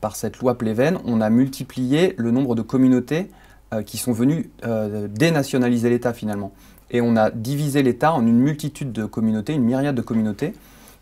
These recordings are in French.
par cette loi Pleven, on a multiplié le nombre de communautés euh, qui sont venues euh, dénationaliser l'État finalement. Et on a divisé l'État en une multitude de communautés, une myriade de communautés,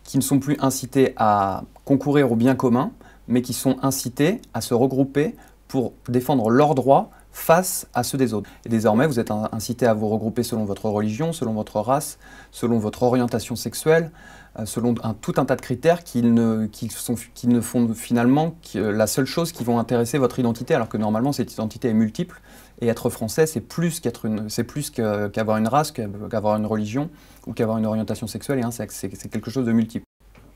qui ne sont plus incitées à concourir au bien commun, mais qui sont incitées à se regrouper pour défendre leurs droits face à ceux des autres. Et désormais, vous êtes incité à vous regrouper selon votre religion, selon votre race, selon votre orientation sexuelle, euh, selon un, tout un tas de critères qui ne, qui sont, qui ne font finalement que la seule chose qui vont intéresser votre identité, alors que normalement cette identité est multiple. Et être français, c'est plus qu'être une, c'est plus qu'avoir une race, qu'avoir une religion ou qu'avoir une orientation sexuelle. Et un sexe. c'est, quelque chose de multiple.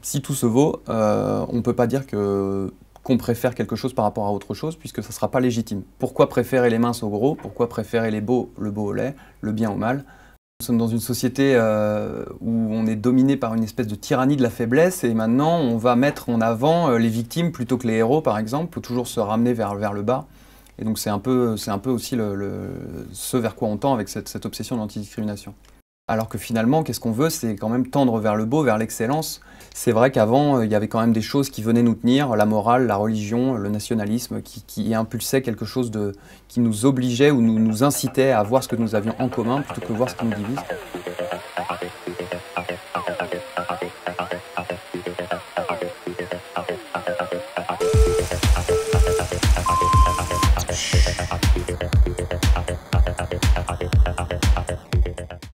Si tout se vaut, euh, on ne peut pas dire que qu'on préfère quelque chose par rapport à autre chose, puisque ça ne sera pas légitime. Pourquoi préférer les minces au gros Pourquoi préférer les beaux, le beau au laid, le bien au mal Nous sommes dans une société euh, où on est dominé par une espèce de tyrannie de la faiblesse, et maintenant on va mettre en avant euh, les victimes plutôt que les héros, par exemple, pour toujours se ramener vers, le bas. Et donc c'est un peu, aussi ce vers quoi on tend avec cette, cette obsession de l'antidiscrimination alors que finalement, qu'est-ce qu'on veut C'est quand même tendre vers le beau, vers l'excellence. C'est vrai qu'avant, euh, il y avait quand même des choses qui venaient nous tenir, la morale, la religion, le nationalisme, qui, impulsait quelque chose de, qui nous obligeait ou nous, nous incitait à voir ce que nous avions en commun plutôt que voir ce qui nous divise.